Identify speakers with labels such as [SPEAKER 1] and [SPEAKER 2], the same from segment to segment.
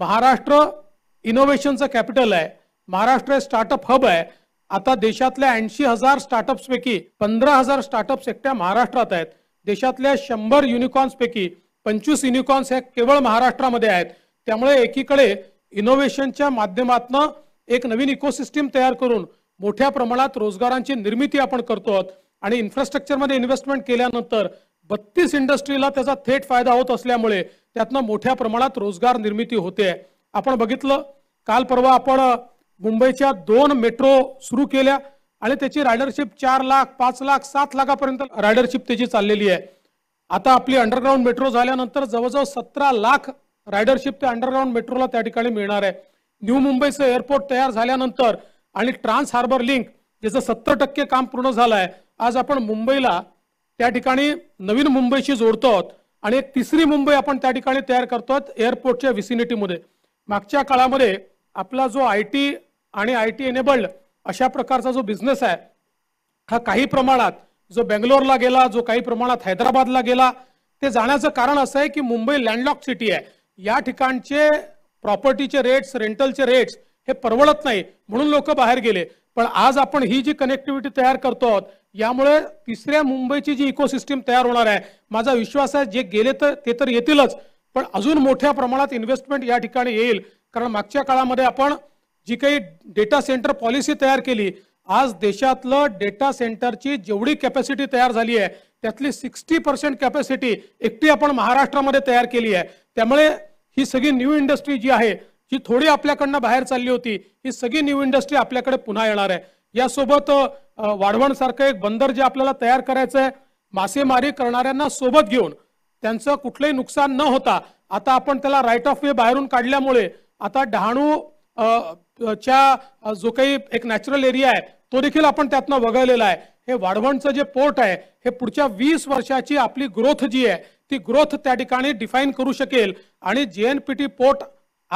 [SPEAKER 1] Maharashtra इनोव्हेशनचं capital आहे Maharashtra startup hub आहे आता देशातल्या ऐंशी हजार स्टार्टअप्सपैकी पंधरा हजार स्टार्टअप्स एकट्या महाराष्ट्रात आहेत देशातल्या शंभर युनिकॉर्न्सपैकी पंचवीस युनिकॉर्न्स हे केवळ महाराष्ट्रामध्ये आहेत त्यामुळे एकीकडे इनोव्हेशनच्या माध्यमातून एक नवीन इकोसिस्टीम तयार करून मोठ्या प्रमाणात रोजगारांची निर्मिती आपण करतो आहोत आणि इन्फ्रास्ट्रक्चरमध्ये इन्व्हेस्टमेंट केल्यानंतर बत्तीस इंडस्ट्रीला त्याचा थेट फायदा होत असल्यामुळे त्यातनं मोठ्या प्रमाणात रोजगार निर्मिती होते आपण बघितलं काल परवा आपण मुंबईच्या दोन मेट्रो सुरू केल्या आणि त्याची रायडरशिप चार लाख पाच लाख सात लाखापर्यंत रायडरशिप त्याची चाललेली आहे आता आपली अंडरग्राऊंड मेट्रो झाल्यानंतर जवळजवळ सतरा लाख रायडरशिप त्या अंडरग्राऊंड मेट्रोला त्या ठिकाणी मिळणार आहे न्यू मुंबईचं एअरपोर्ट तयार झाल्यानंतर आणि ट्रान्स हार्बर लिंक ज्याचं सत्तर टक्के काम पूर्ण झालं आहे आज आपण मुंबईला त्या ठिकाणी नवीन मुंबईशी जोडतो आणि एक तिसरी मुंबई आपण त्या ठिकाणी तयार करतो एअरपोर्टच्या व्हिसिनिटीमध्ये मागच्या काळामध्ये आपला जो आय टी आणि आय टी एनेबल्ड अशा प्रकारचा जो बिझनेस आहे हा काही प्रमाणात जो बेंगलोरला गेला जो काही प्रमाणात हैदराबादला गेला ते जाण्याचं कारण असं आहे की मुंबई लँडलॉक सिटी आहे या ठिकाणचे प्रॉपर्टीचे रेट्स रेंटलचे रेट्स हे परवडत नाही म्हणून लोक बाहेर गेले पण आज आपण ही जी कनेक्टिव्हिटी तयार करतो आहोत यामुळे तिसऱ्या मुंबईची जी इकोसिस्टीम तयार होणार आहे माझा विश्वास आहे जे गेले तर ते तर येतीलच पण अजून मोठ्या प्रमाणात इन्व्हेस्टमेंट या ठिकाणी येईल कारण मागच्या काळामध्ये आपण जी काही डेटा सेंटर पॉलिसी तयार केली आज देशातलं डेटा सेंटरची जेवढी कॅपॅसिटी तयार झाली आहे त्यातली सिक्स्टी पर्सेंट कॅपॅसिटी एकटी आपण महाराष्ट्रामध्ये तयार केली आहे त्यामुळे ही सगळी न्यू इंडस्ट्री जी आहे जी थोडी आपल्याकडनं बाहेर चालली होती ही सगळी न्यू इंडस्ट्री आपल्याकडे पुन्हा येणार आहे यासोबत वाढवण सारखं एक बंदर जे आपल्याला तयार करायचं आहे मासेमारी करणाऱ्यांना सोबत घेऊन त्यांचं कुठलंही नुकसान न होता आता आपण त्याला राईट ऑफ वे बाहेरून काढल्यामुळे आता डहाणू च्या जो काही एक नॅचरल एरिया आहे तो देखील आपण त्यातनं वगळलेला आहे हे वाढवणचं जे पोर्ट आहे हे पुढच्या वीस वर्षाची आपली ग्रोथ जी आहे ती ग्रोथ त्या ठिकाणी डिफाईन करू शकेल आणि जे एन पी टी पोर्ट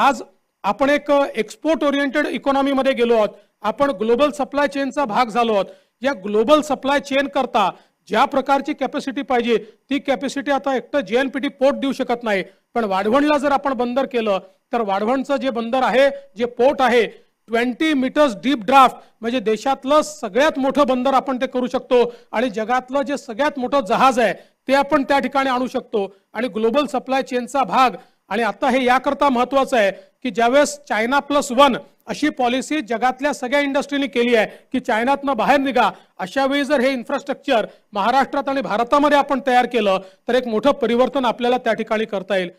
[SPEAKER 1] आज आपण एक एक्सपोर्ट ओरिएंटेड इकॉनॉमीमध्ये गेलो आहोत आपण ग्लोबल सप्लाय चेनचा भाग झालो आहोत या ग्लोबल सप्लाय चेन करता ज्या प्रकारची कॅपॅसिटी पाहिजे ती कॅपॅसिटी आता एकटं जे एन पी टी पोर्ट देऊ शकत नाही पण वाढवणला जर आपण बंदर केलं तर वाढवणचं जे बंदर आहे जे पोर्ट आहे ट्वेंटी मीटर्स डीप ड्राफ्ट म्हणजे देशातलं सगळ्यात मोठं बंदर आपण ते करू शकतो आणि जगातलं जे सगळ्यात मोठं जहाज आहे ते आपण त्या ठिकाणी आणू शकतो आणि ग्लोबल सप्लाय चेनचा भाग आणि आता हे याकरता महत्वाचं आहे की ज्यावेळेस चायना प्लस वन अशी पॉलिसी जगातल्या सगळ्या इंडस्ट्रीने केली आहे की चायनातनं बाहेर निघा अशा वेळी जर हे इन्फ्रास्ट्रक्चर महाराष्ट्रात आणि भारतामध्ये आपण तयार केलं तर एक मोठं परिवर्तन आपल्याला त्या ठिकाणी करता येईल